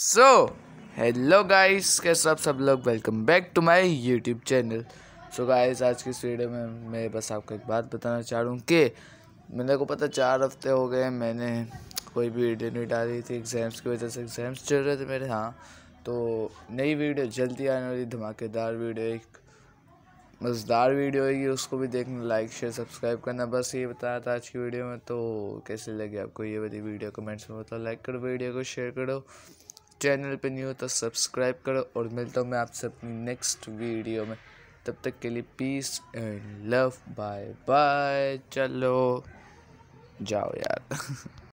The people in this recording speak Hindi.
सो हेलो गाइस कैसे आप सब लोग welcome back to my YouTube channel so guys आज की इस वीडियो में मैं बस आपको एक बात बताना चाह रहा हूँ कि मेरे को पता चार हफ्ते हो गए मैंने कोई भी वीडियो नहीं डाली थी एग्ज़ाम्स की वजह से एग्ज़ाम्स चल रहे थे मेरे हाँ तो नई वीडियो जल्दी आने वाली धमाकेदार वीडियो एक मज़ेदार वीडियो होगी उसको भी देखना लाइक शेयर सब्सक्राइब करना बस ये बताया था आज की वीडियो में तो कैसे लगे आपको ये वाली वीडियो कमेंट्स में बताओ लाइक करो वीडियो को शेयर करो चैनल पे नहीं हो तो सब्सक्राइब करो और मिलता हूँ मैं आपसे अपनी नेक्स्ट वीडियो में तब तक के लिए peace and love bye bye चलो जाओ यार